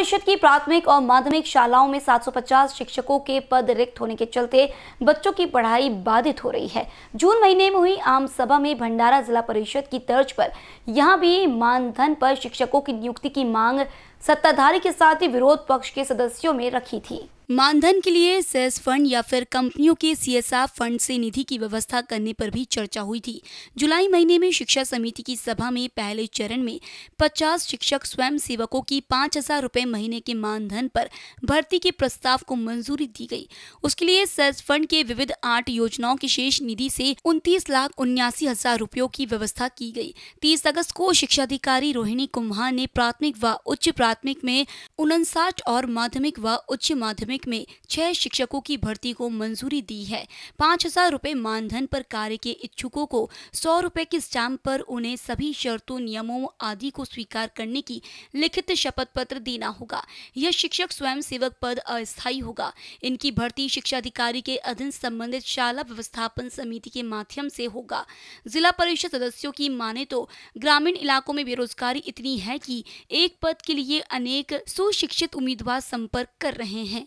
परिषद की प्राथमिक और माध्यमिक शालाओं में 750 शिक्षकों के पद रिक्त होने के चलते बच्चों की पढ़ाई बाधित हो रही है जून महीने में हुई आम सभा में भंडारा जिला परिषद की तर्ज पर यहां भी मानधन पर शिक्षकों की नियुक्ति की मांग सत्ताधारी के साथ ही विरोध पक्ष के सदस्यों में रखी थी मानधन के लिए सेस फंड या फिर कंपनियों के सीएसआर फंड से निधि की व्यवस्था करने पर भी चर्चा हुई थी जुलाई महीने में शिक्षा समिति की सभा में पहले चरण में 50 शिक्षक स्वयं सेवकों की पाँच हजार रुपये महीने के मानधन पर भर्ती के प्रस्ताव को मंजूरी दी गई उसके लिए सेस फंड के विविध आठ योजनाओं की शेष निधि से उनतीस लाख उन्यासी हजार रुपयों की व्यवस्था की गई तीस अगस्त को शिक्षाधिकारी रोहिणी कुम्हार ने प्राथमिक व उच्च प्राथमिक में उनसाठ और माध्यमिक व उच्च माध्यमिक मैट्रिक में छह शिक्षकों की भर्ती को मंजूरी दी है पाँच हजार रूपए मानधन पर कार्य के इच्छुकों को सौ रूपए की स्टाम्प पर उन्हें सभी शर्तों नियमों आदि को स्वीकार करने की लिखित शपथ पत्र देना होगा यह शिक्षक स्वयं सेवक पद अस्थायी होगा इनकी भर्ती शिक्षा अधिकारी के अधीन संबंधित शाला व्यवस्थापन समिति के माध्यम से होगा जिला परिषद सदस्यों की माने तो ग्रामीण इलाकों में बेरोजगारी इतनी है कि एक पद के लिए अनेक सुशिक्षित उम्मीदवार संपर्क कर रहे हैं